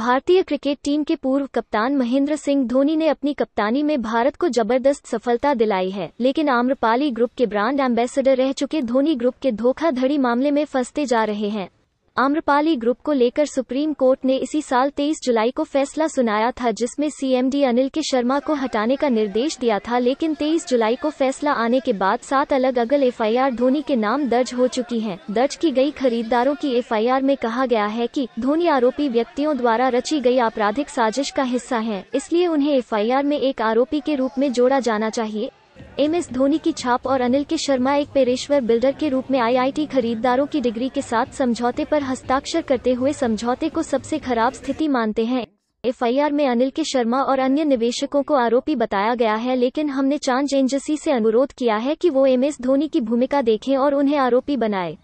भारतीय cricket team के पूर्व कप्तान महेंद्र सिंह धोनी ने अपनी कप्तानी में भारत को जबरदस्त सफलता दिलाई है लेकिन आम्रपाली ग्रुप के ब्रांड एम्बेसडर रह चुके धोनी ग्रुप के धोखाधड़ी मामले में फंसते जा रहे हैं आम्रपाली ग्रुप को लेकर सुप्रीम कोर्ट ने इसी साल 23 जुलाई को फैसला सुनाया था जिसमें सीएमडी अनिल के शर्मा को हटाने का निर्देश दिया था लेकिन 23 जुलाई को फैसला आने के बाद सात अलग अगल एफआईआर धोनी के नाम दर्ज हो चुकी हैं। दर्ज की गई खरीदारों की एफआईआर में कहा गया है कि धोनी आरोपी व्यक्तियों द्वारा रची गई आपराधिक साजिश का हिस्सा है इसलिए उन्हें एफ में एक आरोपी के रूप में जोड़ा जाना चाहिए एम एस धोनी की छाप और अनिल के शर्मा एक पेरेश्वर बिल्डर के रूप में आईआईटी खरीदारों की डिग्री के साथ समझौते पर हस्ताक्षर करते हुए समझौते को सबसे खराब स्थिति मानते हैं एफआईआर में अनिल के शर्मा और अन्य निवेशकों को आरोपी बताया गया है लेकिन हमने चांद एजेंसी से अनुरोध किया है कि वो एम एस धोनी की भूमिका देखें और उन्हें आरोपी बनाए